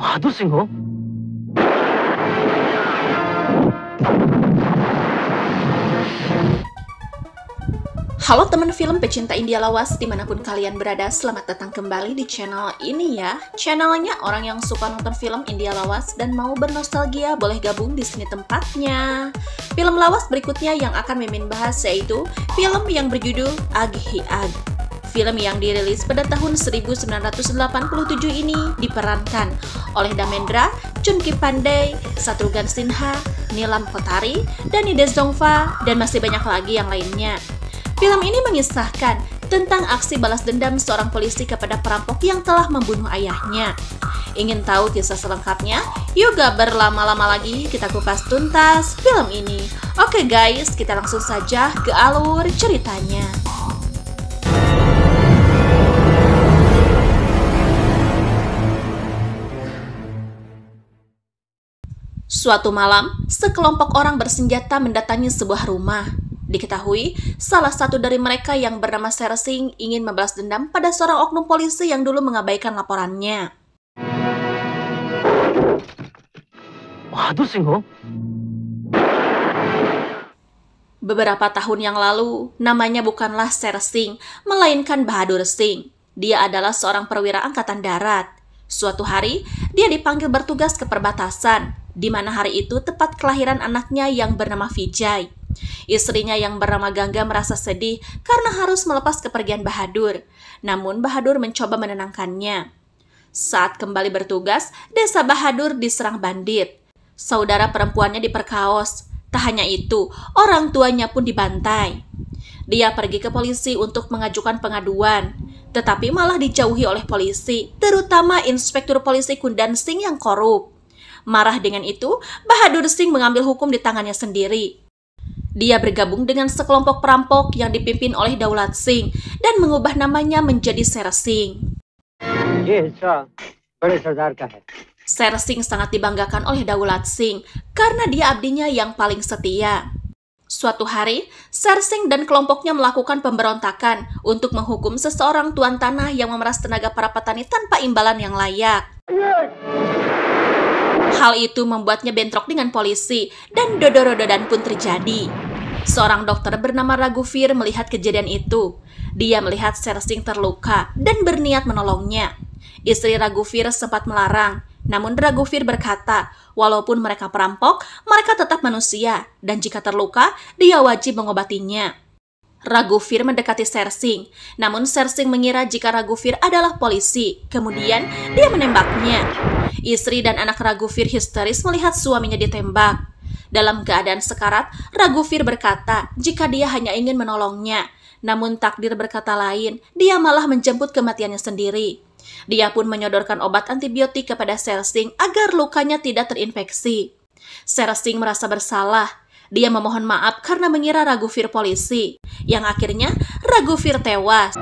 बहादुर सिंह हो Halo teman film pecinta India lawas dimanapun kalian berada, selamat datang kembali di channel ini ya. Channelnya orang yang suka nonton film India lawas dan mau bernostalgia boleh gabung di sini tempatnya. Film lawas berikutnya yang akan Mimin bahas yaitu film yang berjudul Agi Film yang dirilis pada tahun 1987 ini diperankan oleh Damendra, Chun Ki Pandey, Satrugan Sinha, Nilam Kotari, Dani Desongva, dan masih banyak lagi yang lainnya. Film ini mengisahkan tentang aksi balas dendam seorang polisi kepada perampok yang telah membunuh ayahnya. Ingin tahu kisah selengkapnya? Yuk gak berlama-lama lagi kita kupas tuntas film ini. Oke guys, kita langsung saja ke alur ceritanya. Suatu malam, sekelompok orang bersenjata mendatangi sebuah rumah. Diketahui, salah satu dari mereka yang bernama Sersing ingin membalas dendam pada seorang oknum polisi yang dulu mengabaikan laporannya. Waduh, Singho. Beberapa tahun yang lalu, namanya bukanlah Sersing, melainkan Bahadur Singh. Dia adalah seorang perwira angkatan darat. Suatu hari, dia dipanggil bertugas ke perbatasan di mana hari itu tepat kelahiran anaknya yang bernama Vijay. Istrinya yang bernama Gangga merasa sedih karena harus melepas kepergian Bahadur. Namun Bahadur mencoba menenangkannya. Saat kembali bertugas, desa Bahadur diserang bandit. Saudara perempuannya diperkaos. Tak hanya itu, orang tuanya pun dibantai. Dia pergi ke polisi untuk mengajukan pengaduan, tetapi malah dijauhi oleh polisi, terutama inspektur polisi Kundan yang korup. Marah dengan itu, Bahadur Singh mengambil hukum di tangannya sendiri. Dia bergabung dengan sekelompok perampok yang dipimpin oleh Daulat Singh dan mengubah namanya menjadi Sera Singh. Ser Singh sangat dibanggakan oleh Daulat Singh karena dia abdinya yang paling setia. Suatu hari, Ser Singh dan kelompoknya melakukan pemberontakan untuk menghukum seseorang tuan tanah yang memeras tenaga para petani tanpa imbalan yang layak. Hal itu membuatnya bentrok dengan polisi dan dodorododan pun terjadi. Seorang dokter bernama Ragufir melihat kejadian itu. Dia melihat Sersing terluka dan berniat menolongnya. Istri Ragufir sempat melarang, namun Ragufir berkata, walaupun mereka perampok, mereka tetap manusia, dan jika terluka, dia wajib mengobatinya. Ragufir mendekati Sersing, namun Sersing mengira jika Ragufir adalah polisi. Kemudian, dia menembaknya. Istri dan anak Ragufir histeris melihat suaminya ditembak. Dalam keadaan sekarat, Ragufir berkata jika dia hanya ingin menolongnya. Namun takdir berkata lain, dia malah menjemput kematiannya sendiri. Dia pun menyodorkan obat antibiotik kepada Sersing agar lukanya tidak terinfeksi. Sersing merasa bersalah. Dia memohon maaf karena mengira Ragufir polisi, yang akhirnya Ragufir tewas.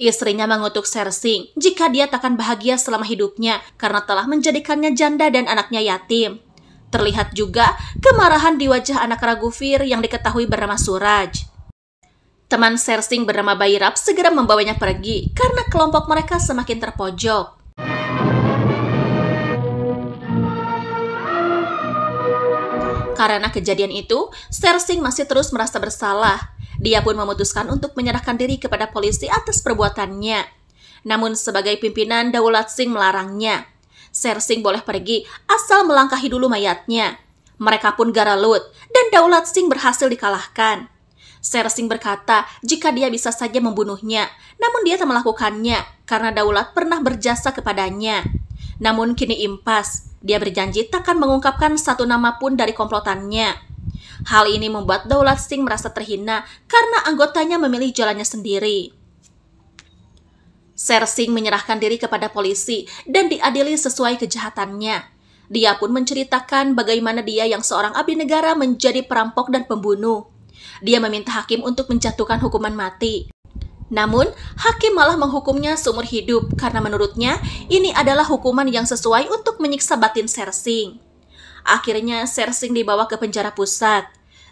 Istrinya mengutuk Sersing jika dia takkan bahagia selama hidupnya karena telah menjadikannya janda dan anaknya yatim. Terlihat juga kemarahan di wajah anak Ragufir yang diketahui bernama Suraj. Teman Sersing bernama Bayrab segera membawanya pergi karena kelompok mereka semakin terpojok. Karena kejadian itu, Sersing masih terus merasa bersalah dia pun memutuskan untuk menyerahkan diri kepada polisi atas perbuatannya. Namun sebagai pimpinan, Daulat Singh melarangnya. Ser Singh boleh pergi asal melangkahi dulu mayatnya. Mereka pun garalut dan Daulat Singh berhasil dikalahkan. Ser Singh berkata jika dia bisa saja membunuhnya, namun dia tak melakukannya karena Daulat pernah berjasa kepadanya. Namun kini impas, dia berjanji takkan mengungkapkan satu nama pun dari komplotannya. Hal ini membuat Daulat Singh merasa terhina karena anggotanya memilih jalannya sendiri. Ser Singh menyerahkan diri kepada polisi dan diadili sesuai kejahatannya. Dia pun menceritakan bagaimana dia yang seorang abdi negara menjadi perampok dan pembunuh. Dia meminta hakim untuk menjatuhkan hukuman mati. Namun, hakim malah menghukumnya seumur hidup karena menurutnya ini adalah hukuman yang sesuai untuk menyiksa batin Sersing. Akhirnya Sersing dibawa ke penjara pusat.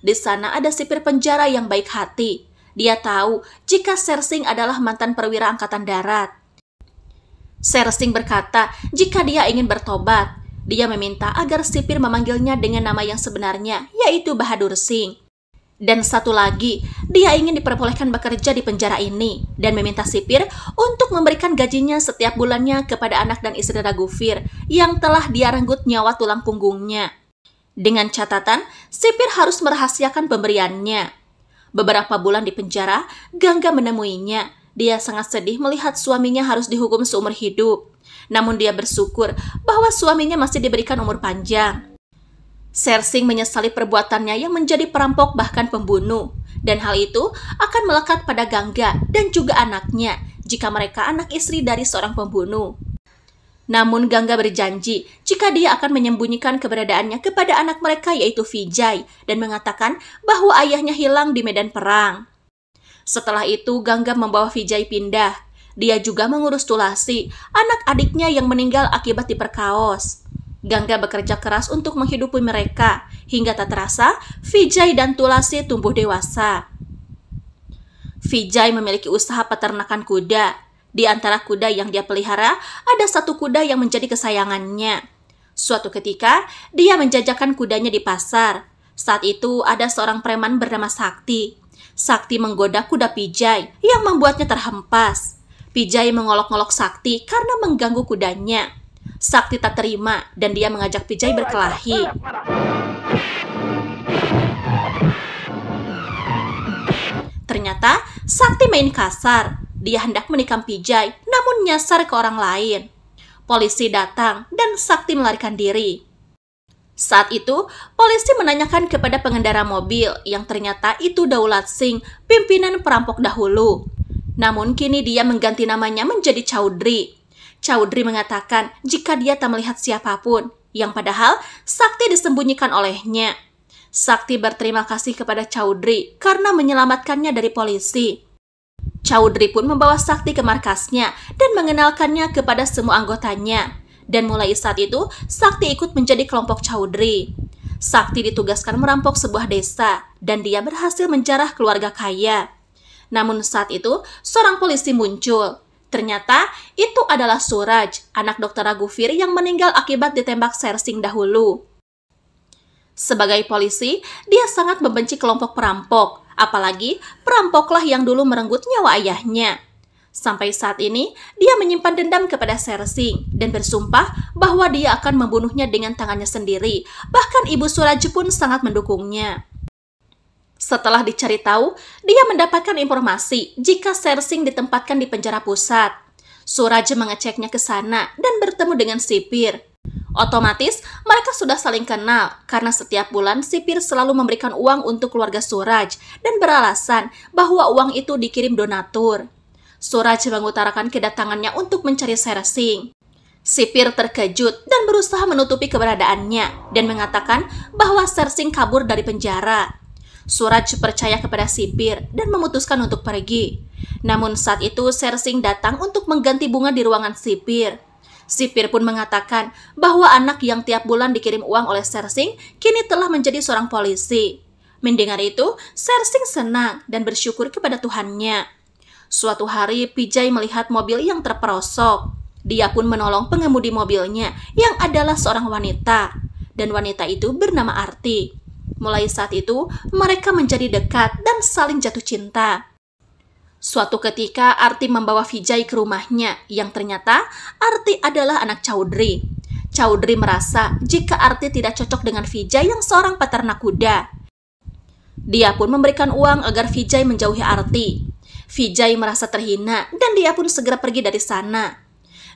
Di sana ada sipir penjara yang baik hati. Dia tahu jika Sersing adalah mantan perwira angkatan darat. Sersing berkata jika dia ingin bertobat. Dia meminta agar sipir memanggilnya dengan nama yang sebenarnya, yaitu Bahadur Singh. Dan satu lagi, dia ingin diperbolehkan bekerja di penjara ini dan meminta sipir untuk memberikan gajinya setiap bulannya kepada anak dan istri Ragufir yang telah dia renggut nyawa tulang punggungnya. Dengan catatan, sipir harus merahasiakan pemberiannya. Beberapa bulan di penjara, Gangga menemuinya. Dia sangat sedih melihat suaminya harus dihukum seumur hidup. Namun dia bersyukur bahwa suaminya masih diberikan umur panjang. Sersing menyesali perbuatannya yang menjadi perampok bahkan pembunuh. Dan hal itu akan melekat pada Gangga dan juga anaknya jika mereka anak istri dari seorang pembunuh. Namun Gangga berjanji jika dia akan menyembunyikan keberadaannya kepada anak mereka yaitu Vijay dan mengatakan bahwa ayahnya hilang di medan perang. Setelah itu Gangga membawa Vijay pindah. Dia juga mengurus Tulasi, anak adiknya yang meninggal akibat diperkaos. Gangga bekerja keras untuk menghidupi mereka, hingga tak terasa Vijay dan Tulasi tumbuh dewasa. Vijay memiliki usaha peternakan kuda. Di antara kuda yang dia pelihara, ada satu kuda yang menjadi kesayangannya. Suatu ketika, dia menjajakan kudanya di pasar. Saat itu, ada seorang preman bernama Sakti. Sakti menggoda kuda Pijay yang membuatnya terhempas. Pijay mengolok-olok Sakti karena mengganggu kudanya. Sakti tak terima dan dia mengajak Vijay berkelahi. Ternyata Sakti main kasar. Dia hendak menikam Vijay namun nyasar ke orang lain. Polisi datang dan Sakti melarikan diri. Saat itu, polisi menanyakan kepada pengendara mobil yang ternyata itu Daulat Singh, pimpinan perampok dahulu. Namun kini dia mengganti namanya menjadi Chaudhry. Chaudhry mengatakan jika dia tak melihat siapapun, yang padahal sakti disembunyikan olehnya. Sakti berterima kasih kepada Chaudhry karena menyelamatkannya dari polisi. Chaudhry pun membawa Sakti ke markasnya dan mengenalkannya kepada semua anggotanya. Dan mulai saat itu, Sakti ikut menjadi kelompok Chaudhry. Sakti ditugaskan merampok sebuah desa dan dia berhasil menjarah keluarga kaya. Namun saat itu, seorang polisi muncul. Ternyata itu adalah Suraj, anak dokter Agufir yang meninggal akibat ditembak sersing dahulu. Sebagai polisi, dia sangat membenci kelompok perampok, apalagi perampoklah yang dulu merenggut nyawa ayahnya. Sampai saat ini, dia menyimpan dendam kepada Sersing dan bersumpah bahwa dia akan membunuhnya dengan tangannya sendiri. Bahkan ibu Suraj pun sangat mendukungnya. Setelah dicari tahu, dia mendapatkan informasi jika Sersing ditempatkan di penjara pusat. Suraj mengeceknya ke sana dan bertemu dengan sipir. Otomatis, mereka sudah saling kenal karena setiap bulan sipir selalu memberikan uang untuk keluarga Suraj dan beralasan bahwa uang itu dikirim donatur. Suraj mengutarakan kedatangannya untuk mencari Sersing. Sipir terkejut dan berusaha menutupi keberadaannya dan mengatakan bahwa Sersing kabur dari penjara. Suraj percaya kepada sipir dan memutuskan untuk pergi. Namun saat itu Sersing datang untuk mengganti bunga di ruangan sipir. Sipir pun mengatakan bahwa anak yang tiap bulan dikirim uang oleh Sersing kini telah menjadi seorang polisi. Mendengar itu, Sersing senang dan bersyukur kepada Tuhannya. Suatu hari, Pijay melihat mobil yang terperosok. Dia pun menolong pengemudi mobilnya yang adalah seorang wanita. Dan wanita itu bernama Arti. Mulai saat itu, mereka menjadi dekat dan saling jatuh cinta. Suatu ketika, Arti membawa Vijay ke rumahnya, yang ternyata Arti adalah anak Chaudhry. Chaudhry merasa jika Arti tidak cocok dengan Vijay yang seorang peternak kuda. Dia pun memberikan uang agar Vijay menjauhi Arti. Vijay merasa terhina dan dia pun segera pergi dari sana.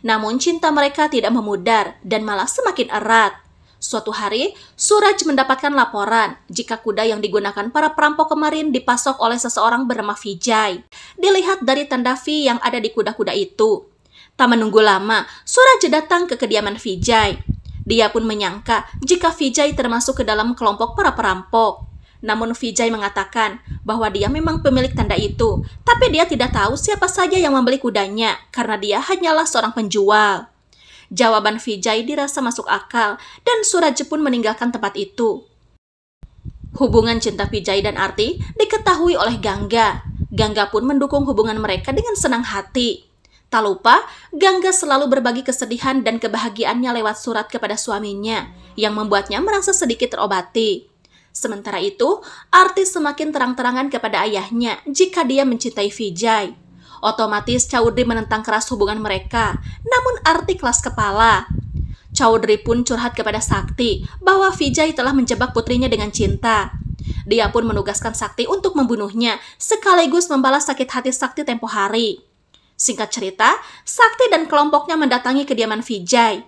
Namun cinta mereka tidak memudar dan malah semakin erat. Suatu hari, Suraj mendapatkan laporan jika kuda yang digunakan para perampok kemarin dipasok oleh seseorang bernama Vijay. Dilihat dari tanda V yang ada di kuda-kuda itu. Tak menunggu lama, Suraj datang ke kediaman Vijay. Dia pun menyangka jika Vijay termasuk ke dalam kelompok para perampok. Namun Vijay mengatakan bahwa dia memang pemilik tanda itu, tapi dia tidak tahu siapa saja yang membeli kudanya karena dia hanyalah seorang penjual. Jawaban Vijay dirasa masuk akal dan Suraj pun meninggalkan tempat itu. Hubungan cinta Vijay dan Arti diketahui oleh Gangga. Gangga pun mendukung hubungan mereka dengan senang hati. Tak lupa, Gangga selalu berbagi kesedihan dan kebahagiaannya lewat surat kepada suaminya, yang membuatnya merasa sedikit terobati. Sementara itu, Arti semakin terang-terangan kepada ayahnya jika dia mencintai Vijay. Otomatis Chaudhry menentang keras hubungan mereka, namun arti kelas kepala. Chaudhry pun curhat kepada Sakti bahwa Vijay telah menjebak putrinya dengan cinta. Dia pun menugaskan Sakti untuk membunuhnya, sekaligus membalas sakit hati Sakti tempo hari. Singkat cerita, Sakti dan kelompoknya mendatangi kediaman Vijay.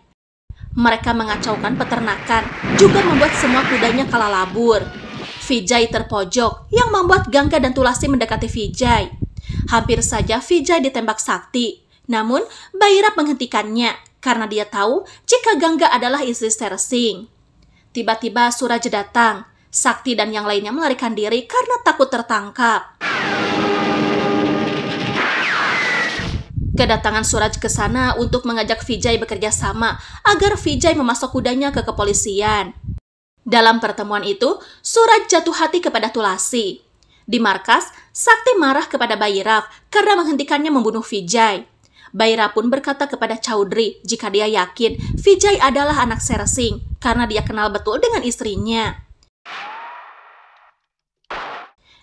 Mereka mengacaukan peternakan, juga membuat semua kudanya kalah labur. Vijay terpojok, yang membuat Gangga dan Tulasi mendekati Vijay. Hampir saja Vijay ditembak sakti. Namun, Baira menghentikannya karena dia tahu jika Gangga adalah istri Sersing. Tiba-tiba Suraj datang. Sakti dan yang lainnya melarikan diri karena takut tertangkap. Kedatangan Suraj ke sana untuk mengajak Vijay bekerja sama agar Vijay memasok kudanya ke kepolisian. Dalam pertemuan itu, Suraj jatuh hati kepada Tulasi. Di markas, Sakti marah kepada Bairaf karena menghentikannya membunuh Vijay. Baira pun berkata kepada Chaudhry jika dia yakin Vijay adalah anak Sersing karena dia kenal betul dengan istrinya.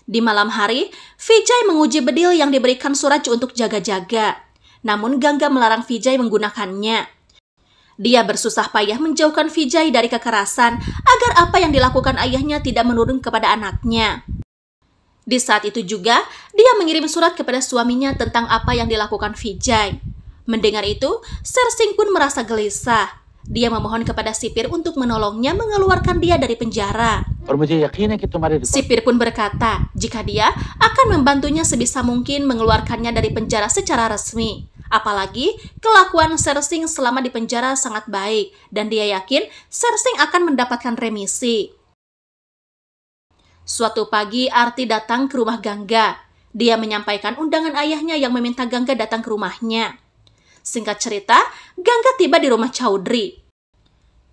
Di malam hari, Vijay menguji bedil yang diberikan Suraj untuk jaga-jaga. Namun Gangga melarang Vijay menggunakannya. Dia bersusah payah menjauhkan Vijay dari kekerasan agar apa yang dilakukan ayahnya tidak menurun kepada anaknya. Di saat itu juga, dia mengirim surat kepada suaminya tentang apa yang dilakukan Vijay. Mendengar itu, Sersing pun merasa gelisah. Dia memohon kepada sipir untuk menolongnya mengeluarkan dia dari penjara. Sipir pun berkata jika dia akan membantunya sebisa mungkin mengeluarkannya dari penjara secara resmi. Apalagi kelakuan Sersing selama di penjara sangat baik dan dia yakin Sersing akan mendapatkan remisi. Suatu pagi Arti datang ke rumah Gangga. Dia menyampaikan undangan ayahnya yang meminta Gangga datang ke rumahnya. Singkat cerita, Gangga tiba di rumah Chaudhry.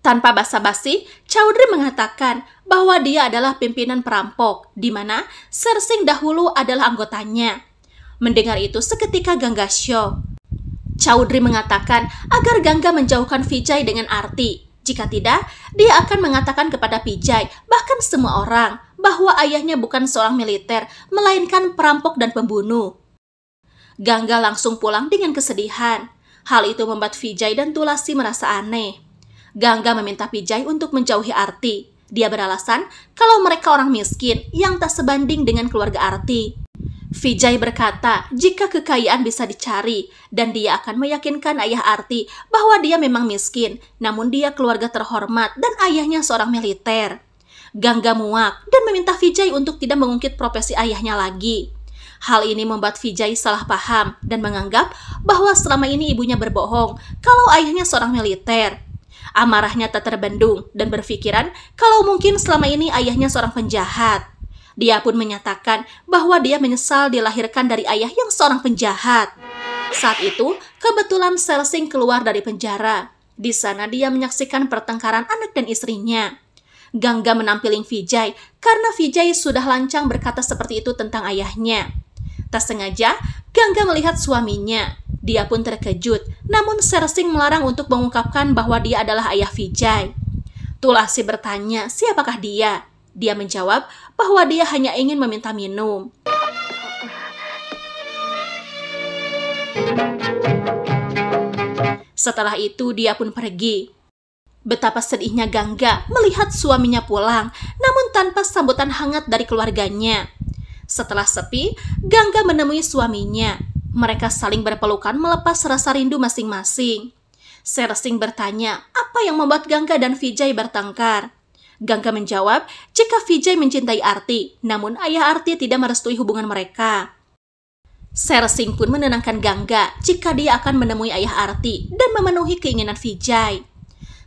Tanpa basa-basi, Chaudhry mengatakan bahwa dia adalah pimpinan perampok, di mana Sersing dahulu adalah anggotanya. Mendengar itu seketika Gangga syok. Chaudhry mengatakan agar Gangga menjauhkan Vijay dengan arti. Jika tidak, dia akan mengatakan kepada Pijai, bahkan semua orang, bahwa ayahnya bukan seorang militer, melainkan perampok dan pembunuh. Gangga langsung pulang dengan kesedihan. Hal itu membuat Vijay dan Tulasi merasa aneh. Gangga meminta Vijay untuk menjauhi Arti. Dia beralasan kalau mereka orang miskin yang tak sebanding dengan keluarga Arti. Vijay berkata jika kekayaan bisa dicari dan dia akan meyakinkan ayah Arti bahwa dia memang miskin, namun dia keluarga terhormat dan ayahnya seorang militer. Gangga muak dan meminta Vijay untuk tidak mengungkit profesi ayahnya lagi. Hal ini membuat Vijay salah paham dan menganggap bahwa selama ini ibunya berbohong kalau ayahnya seorang militer. Amarahnya tak terbendung dan berpikiran kalau mungkin selama ini ayahnya seorang penjahat. Dia pun menyatakan bahwa dia menyesal dilahirkan dari ayah yang seorang penjahat. Saat itu, kebetulan Selsing keluar dari penjara. Di sana dia menyaksikan pertengkaran anak dan istrinya. Gangga menampilin Vijay karena Vijay sudah lancang berkata seperti itu tentang ayahnya. Tak sengaja, Gangga melihat suaminya. Dia pun terkejut, namun Sersing melarang untuk mengungkapkan bahwa dia adalah ayah Vijay. Tulasi bertanya siapakah dia. Dia menjawab bahwa dia hanya ingin meminta minum. Setelah itu dia pun pergi. Betapa sedihnya Gangga melihat suaminya pulang, namun tanpa sambutan hangat dari keluarganya. Setelah sepi, Gangga menemui suaminya. Mereka saling berpelukan melepas rasa rindu masing-masing. Sersing bertanya apa yang membuat Gangga dan Vijay bertengkar. Gangga menjawab jika Vijay mencintai Arti, namun ayah Arti tidak merestui hubungan mereka. Sersing pun menenangkan Gangga jika dia akan menemui ayah Arti dan memenuhi keinginan Vijay.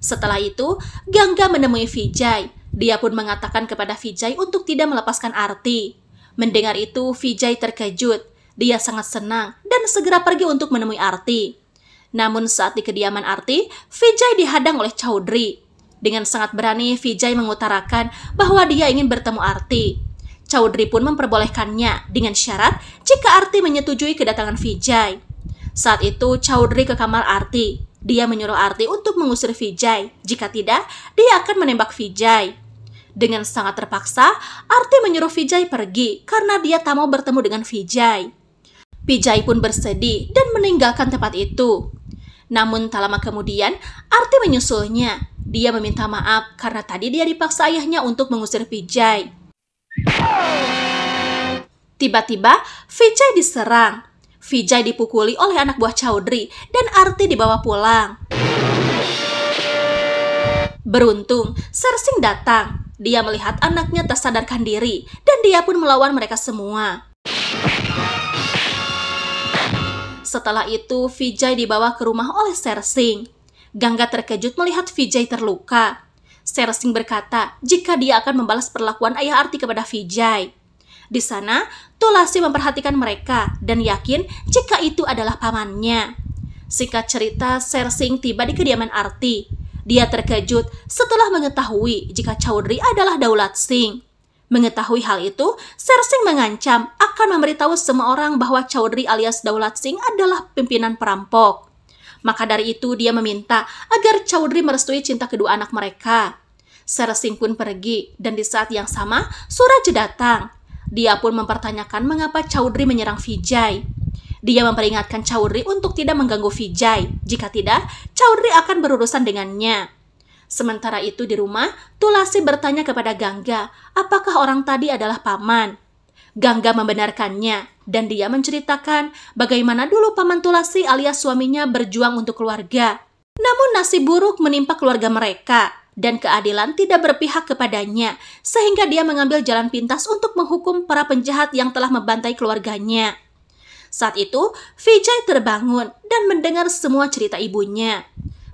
Setelah itu, Gangga menemui Vijay. Dia pun mengatakan kepada Vijay untuk tidak melepaskan Arti. Mendengar itu, Vijay terkejut. Dia sangat senang dan segera pergi untuk menemui Arti. Namun saat di kediaman Arti, Vijay dihadang oleh Chaudhry. Dengan sangat berani, Vijay mengutarakan bahwa dia ingin bertemu Arti. Chaudhry pun memperbolehkannya dengan syarat jika Arti menyetujui kedatangan Vijay. Saat itu, Chaudhry ke kamar Arti. Dia menyuruh Arti untuk mengusir Vijay. Jika tidak, dia akan menembak Vijay. Dengan sangat terpaksa, Arti menyuruh Vijay pergi karena dia tak mau bertemu dengan Vijay. Vijay pun bersedih dan meninggalkan tempat itu. Namun tak lama kemudian, Arti menyusulnya. Dia meminta maaf karena tadi dia dipaksa ayahnya untuk mengusir Vijay. Tiba-tiba, Vijay diserang. Vijay dipukuli oleh anak buah Chaudhry dan Arti dibawa pulang. Beruntung, Sersing datang. Dia melihat anaknya tersadarkan diri dan dia pun melawan mereka semua. Setelah itu, Vijay dibawa ke rumah oleh Sersing. Gangga terkejut melihat Vijay terluka. Sersing berkata jika dia akan membalas perlakuan ayah Arti kepada Vijay. Di sana, Tulasi memperhatikan mereka dan yakin jika itu adalah pamannya. Singkat cerita, Sersing tiba di kediaman Arti. Dia terkejut setelah mengetahui jika Chaudhry adalah Daulat Singh. Mengetahui hal itu, Sersing mengancam akan memberitahu semua orang bahwa Chaudhry alias Daulat Singh adalah pimpinan perampok. Maka dari itu dia meminta agar Chaudhry merestui cinta kedua anak mereka. Sersing pun pergi dan di saat yang sama Suraj datang. Dia pun mempertanyakan mengapa Chaudhry menyerang Vijay. Dia memperingatkan Chaudhry untuk tidak mengganggu Vijay. Jika tidak, Chaudhry akan berurusan dengannya. Sementara itu di rumah, Tulasi bertanya kepada Gangga, apakah orang tadi adalah paman? Gangga membenarkannya dan dia menceritakan bagaimana dulu Paman Tulasi alias suaminya berjuang untuk keluarga. Namun nasib buruk menimpa keluarga mereka dan keadilan tidak berpihak kepadanya sehingga dia mengambil jalan pintas untuk menghukum para penjahat yang telah membantai keluarganya. Saat itu, Vijay terbangun dan mendengar semua cerita ibunya.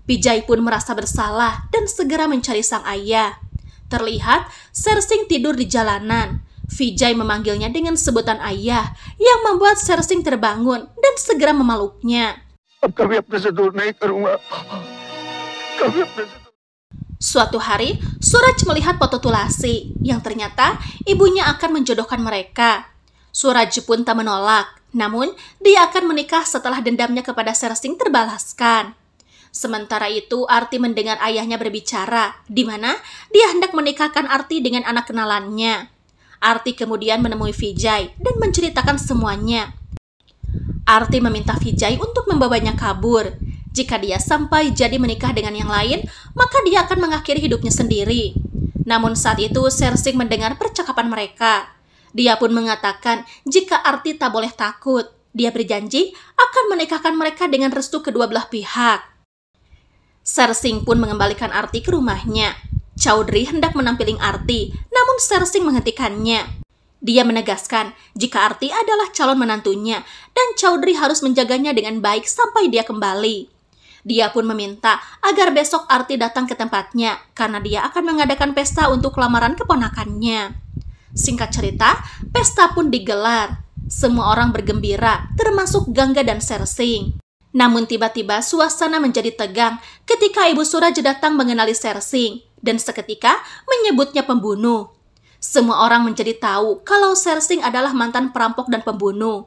Vijay pun merasa bersalah dan segera mencari sang ayah. Terlihat, Sersing tidur di jalanan. Vijay memanggilnya dengan sebutan ayah yang membuat Sersing terbangun dan segera memeluknya. Suatu hari, Suraj melihat foto Tulasi yang ternyata ibunya akan menjodohkan mereka. Suraj pun tak menolak, namun dia akan menikah setelah dendamnya kepada Sersing terbalaskan. Sementara itu, Arti mendengar ayahnya berbicara, di mana dia hendak menikahkan Arti dengan anak kenalannya. Arti kemudian menemui Vijay dan menceritakan semuanya. Arti meminta Vijay untuk membawanya kabur. Jika dia sampai jadi menikah dengan yang lain, maka dia akan mengakhiri hidupnya sendiri. Namun saat itu, Sersing mendengar percakapan mereka. Dia pun mengatakan jika Arti tak boleh takut. Dia berjanji akan menikahkan mereka dengan restu kedua belah pihak. Sersing pun mengembalikan Arti ke rumahnya. Chaudhry hendak menampilkan Arti, namun Sersing menghentikannya. Dia menegaskan jika Arti adalah calon menantunya dan Chaudhry harus menjaganya dengan baik sampai dia kembali. Dia pun meminta agar besok Arti datang ke tempatnya karena dia akan mengadakan pesta untuk lamaran keponakannya. Singkat cerita, pesta pun digelar. Semua orang bergembira, termasuk Gangga dan Sersing. Namun tiba-tiba suasana menjadi tegang ketika Ibu Suraj datang mengenali Sersing dan seketika menyebutnya pembunuh. Semua orang menjadi tahu kalau Sersing adalah mantan perampok dan pembunuh.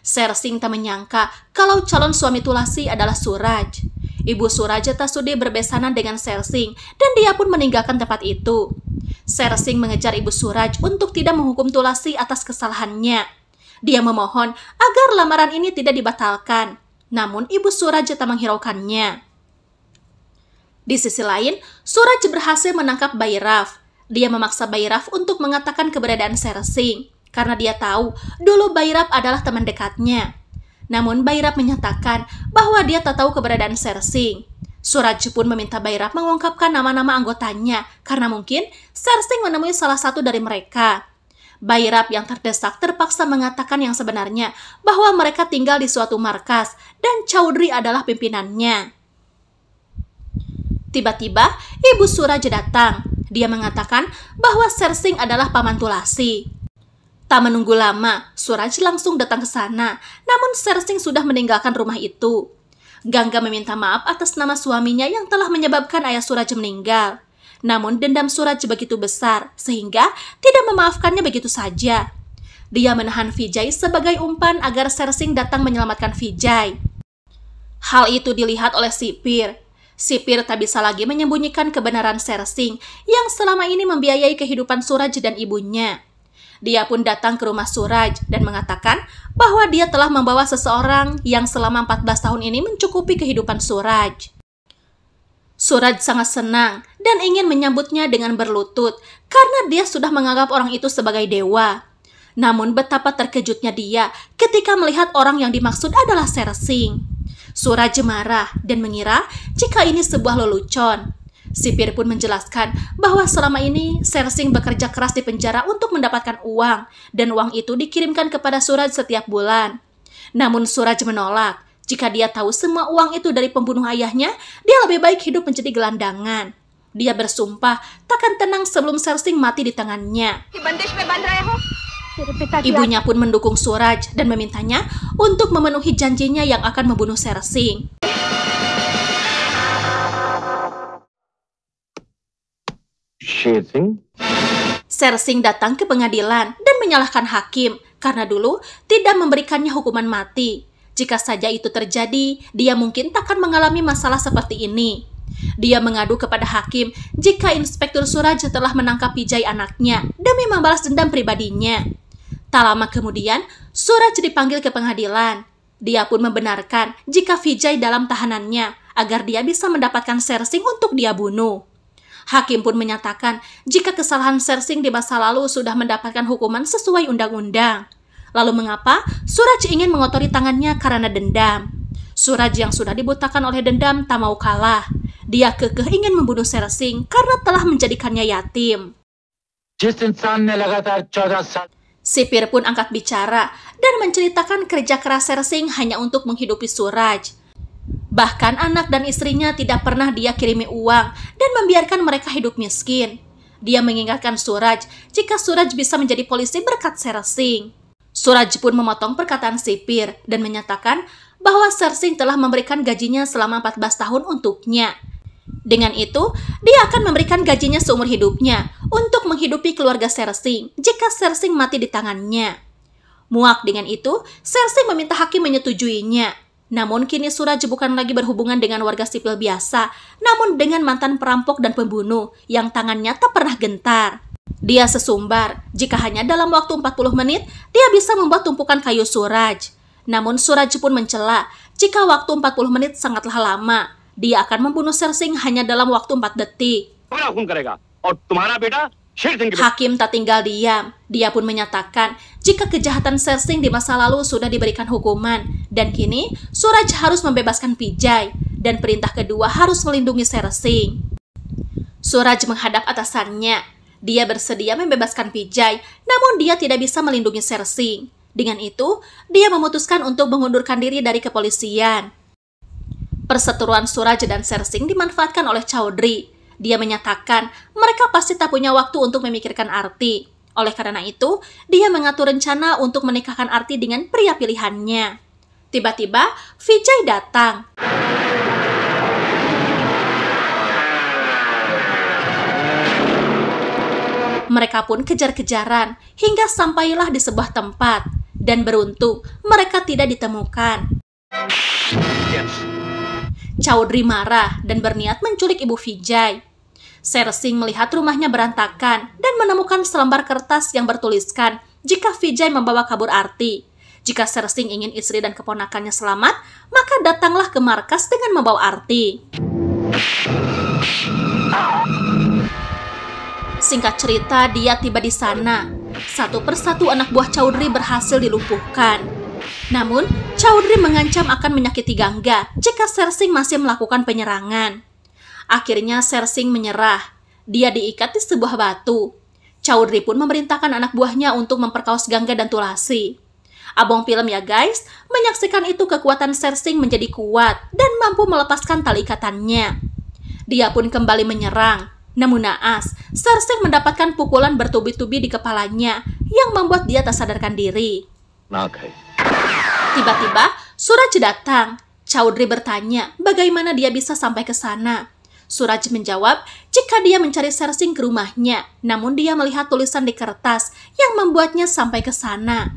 Sersing tak menyangka kalau calon suami Tulasi adalah Suraj. Ibu tak Sudi berbesanan dengan Sersing dan dia pun meninggalkan tempat itu. Sersing mengejar Ibu Suraj untuk tidak menghukum Tulasi atas kesalahannya. Dia memohon agar lamaran ini tidak dibatalkan. Namun Ibu tak menghiraukannya. Di sisi lain, Suraj berhasil menangkap Bayraf. Dia memaksa Bayraf untuk mengatakan keberadaan Sersing, karena dia tahu dulu Bayraf adalah teman dekatnya. Namun Bayraf menyatakan bahwa dia tak tahu keberadaan Sersing. Suraj pun meminta Bayraf mengungkapkan nama-nama anggotanya karena mungkin Sersing menemui salah satu dari mereka. Bayraf yang terdesak terpaksa mengatakan yang sebenarnya bahwa mereka tinggal di suatu markas dan Chaudhry adalah pimpinannya. Tiba-tiba, Ibu Suraja datang. Dia mengatakan bahwa Sersing adalah paman Tulasi. Tak menunggu lama, Suraj langsung datang ke sana, namun Sersing sudah meninggalkan rumah itu. Gangga meminta maaf atas nama suaminya yang telah menyebabkan ayah Suraj meninggal. Namun dendam Suraj begitu besar, sehingga tidak memaafkannya begitu saja. Dia menahan Vijay sebagai umpan agar Sersing datang menyelamatkan Vijay. Hal itu dilihat oleh sipir Sipir tak bisa lagi menyembunyikan kebenaran Sersing yang selama ini membiayai kehidupan Suraj dan ibunya. Dia pun datang ke rumah Suraj dan mengatakan bahwa dia telah membawa seseorang yang selama 14 tahun ini mencukupi kehidupan Suraj. Suraj sangat senang dan ingin menyambutnya dengan berlutut karena dia sudah menganggap orang itu sebagai dewa. Namun betapa terkejutnya dia ketika melihat orang yang dimaksud adalah Sersing. Suraj marah dan mengira jika ini sebuah lelucon. Sipir pun menjelaskan bahwa selama ini Sersing bekerja keras di penjara untuk mendapatkan uang dan uang itu dikirimkan kepada Suraj setiap bulan. Namun Suraj menolak. Jika dia tahu semua uang itu dari pembunuh ayahnya, dia lebih baik hidup menjadi gelandangan. Dia bersumpah takkan tenang sebelum Sersing mati di tangannya. Ibunya pun mendukung Suraj dan memintanya untuk memenuhi janjinya yang akan membunuh Sersing. Sersing datang ke pengadilan dan menyalahkan hakim karena dulu tidak memberikannya hukuman mati. Jika saja itu terjadi, dia mungkin takkan mengalami masalah seperti ini. Dia mengadu kepada hakim jika Inspektur Suraj telah menangkap Pijai anaknya demi membalas dendam pribadinya. Tak lama kemudian, Suraj dipanggil ke pengadilan. Dia pun membenarkan jika Vijay dalam tahanannya agar dia bisa mendapatkan sersing untuk dia bunuh. Hakim pun menyatakan jika kesalahan sersing di masa lalu sudah mendapatkan hukuman sesuai undang-undang. Lalu mengapa Suraj ingin mengotori tangannya karena dendam? Suraj yang sudah dibutakan oleh dendam tak mau kalah. Dia kekeh ingin membunuh Sersing karena telah menjadikannya yatim. Sipir pun angkat bicara dan menceritakan kerja keras Sersing hanya untuk menghidupi Suraj. Bahkan anak dan istrinya tidak pernah dia kirimi uang dan membiarkan mereka hidup miskin. Dia mengingatkan Suraj jika Suraj bisa menjadi polisi berkat Sersing. Suraj pun memotong perkataan sipir dan menyatakan bahwa Sersing telah memberikan gajinya selama 14 tahun untuknya. Dengan itu, dia akan memberikan gajinya seumur hidupnya untuk menghidupi keluarga Sersing jika Sersing mati di tangannya. Muak dengan itu, Sersing meminta hakim menyetujuinya. Namun kini suraj bukan lagi berhubungan dengan warga sipil biasa, namun dengan mantan perampok dan pembunuh yang tangannya tak pernah gentar. Dia sesumbar, jika hanya dalam waktu 40 menit, dia bisa membuat tumpukan kayu Suraj. Namun Suraj pun mencela, jika waktu 40 menit sangatlah lama, dia akan membunuh Sersing hanya dalam waktu 4 detik. Oh, Hakim tak tinggal diam. Dia pun menyatakan jika kejahatan Sersing di masa lalu sudah diberikan hukuman dan kini Suraj harus membebaskan Vijay dan perintah kedua harus melindungi Sersing. Suraj menghadap atasannya. Dia bersedia membebaskan Vijay, namun dia tidak bisa melindungi Sersing. Dengan itu, dia memutuskan untuk mengundurkan diri dari kepolisian. Perseteruan Suraja dan Sersing dimanfaatkan oleh Chaudhry. Dia menyatakan mereka pasti tak punya waktu untuk memikirkan Arti. Oleh karena itu, dia mengatur rencana untuk menikahkan Arti dengan pria pilihannya. Tiba-tiba, Vijay datang. Mereka pun kejar-kejaran hingga sampailah di sebuah tempat. Dan beruntung, mereka tidak ditemukan. Chaudhry marah dan berniat menculik Ibu Vijay. Sersing melihat rumahnya berantakan dan menemukan selembar kertas yang bertuliskan jika Vijay membawa kabur Arti. Jika Sersing ingin istri dan keponakannya selamat, maka datanglah ke markas dengan membawa Arti. Singkat cerita, dia tiba di sana. Satu persatu anak buah Chaudhry berhasil dilumpuhkan. Namun, Chaudhry mengancam akan menyakiti Gangga jika Sersing masih melakukan penyerangan. Akhirnya Sersing menyerah. Dia diikat di sebuah batu. Chaudhry pun memerintahkan anak buahnya untuk memperkaos Gangga dan Tulasi. Abang film ya guys, menyaksikan itu kekuatan Sersing menjadi kuat dan mampu melepaskan tali ikatannya. Dia pun kembali menyerang. Namun naas, Sersing mendapatkan pukulan bertubi-tubi di kepalanya yang membuat dia tak sadarkan diri. okay. Nah, Tiba-tiba, Suraj datang. Chaudhry bertanya bagaimana dia bisa sampai ke sana. Suraj menjawab jika dia mencari Sersing ke rumahnya, namun dia melihat tulisan di kertas yang membuatnya sampai ke sana.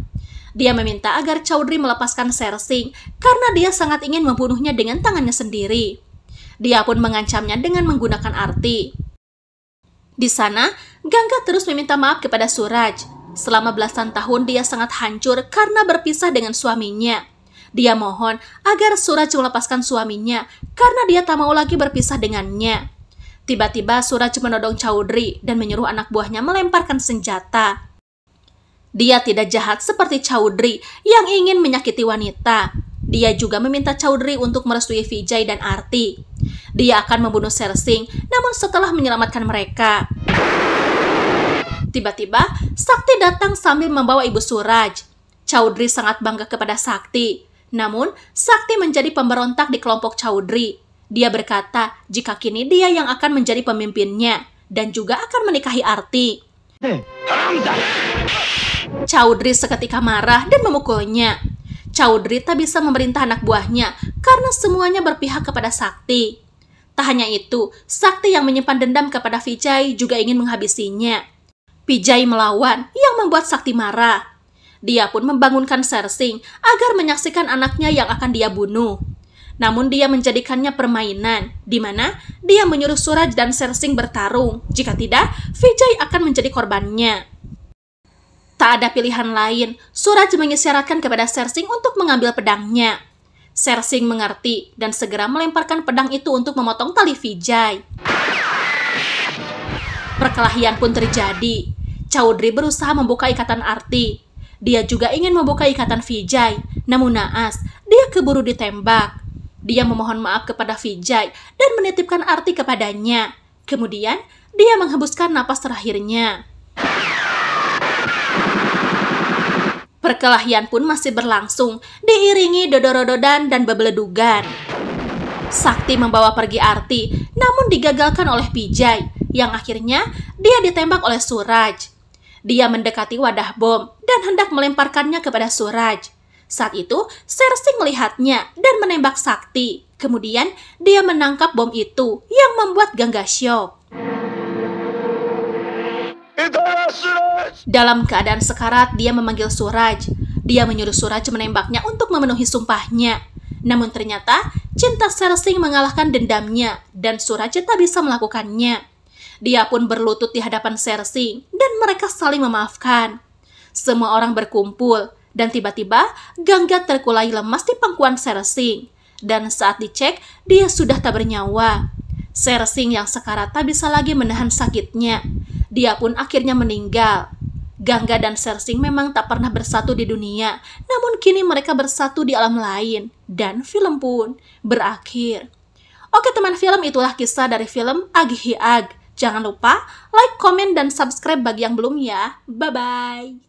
Dia meminta agar Chaudhry melepaskan Sersing karena dia sangat ingin membunuhnya dengan tangannya sendiri. Dia pun mengancamnya dengan menggunakan arti. Di sana, Gangga terus meminta maaf kepada Suraj. Selama belasan tahun dia sangat hancur karena berpisah dengan suaminya. Dia mohon agar Suraj melepaskan suaminya karena dia tak mau lagi berpisah dengannya. Tiba-tiba Suraj menodong Chaudhry dan menyuruh anak buahnya melemparkan senjata. Dia tidak jahat seperti Chaudhry yang ingin menyakiti wanita. Dia juga meminta Chaudhry untuk merestui Vijay dan Arti. Dia akan membunuh Sersing, namun setelah menyelamatkan mereka. Tiba-tiba, Sakti datang sambil membawa Ibu Suraj. Chaudhry sangat bangga kepada Sakti. Namun, Sakti menjadi pemberontak di kelompok Chaudhry. Dia berkata jika kini dia yang akan menjadi pemimpinnya dan juga akan menikahi Arti. Eh. Chaudhry seketika marah dan memukulnya. Chaudhry tak bisa memerintah anak buahnya karena semuanya berpihak kepada Sakti. Tak hanya itu, Sakti yang menyimpan dendam kepada Vijay juga ingin menghabisinya. Pijai melawan, yang membuat Sakti marah. Dia pun membangunkan Sersing agar menyaksikan anaknya yang akan dia bunuh. Namun dia menjadikannya permainan, di mana dia menyuruh Suraj dan Sersing bertarung. Jika tidak, Vijay akan menjadi korbannya. Tak ada pilihan lain, Suraj mengisyaratkan kepada Sersing untuk mengambil pedangnya. Sersing mengerti dan segera melemparkan pedang itu untuk memotong tali Vijay. Perkelahian pun terjadi. Chaudhry berusaha membuka ikatan arti. Dia juga ingin membuka ikatan Vijay, namun naas, dia keburu ditembak. Dia memohon maaf kepada Vijay dan menitipkan arti kepadanya. Kemudian, dia menghembuskan napas terakhirnya. Perkelahian pun masih berlangsung, diiringi dodorododan dan bebeledugan. Sakti membawa pergi Arti, namun digagalkan oleh Vijay, yang akhirnya dia ditembak oleh Suraj. Dia mendekati wadah bom dan hendak melemparkannya kepada Suraj. Saat itu, Cersei melihatnya dan menembak Sakti. Kemudian, dia menangkap bom itu yang membuat Gangga syok. Dalam keadaan sekarat, dia memanggil Suraj. Dia menyuruh Suraj menembaknya untuk memenuhi sumpahnya. Namun ternyata, cinta Sersing mengalahkan dendamnya dan Suraj tak bisa melakukannya. Dia pun berlutut di hadapan Sersing dan mereka saling memaafkan. Semua orang berkumpul dan tiba-tiba Gangga terkulai lemas di pangkuan Sersing Dan saat dicek, dia sudah tak bernyawa. Sersing yang sekarat tak bisa lagi menahan sakitnya. Dia pun akhirnya meninggal. Gangga dan Sersing memang tak pernah bersatu di dunia, namun kini mereka bersatu di alam lain, dan film pun berakhir. Oke teman film, itulah kisah dari film Agihi Ag. Jangan lupa like, comment, dan subscribe bagi yang belum ya. Bye-bye.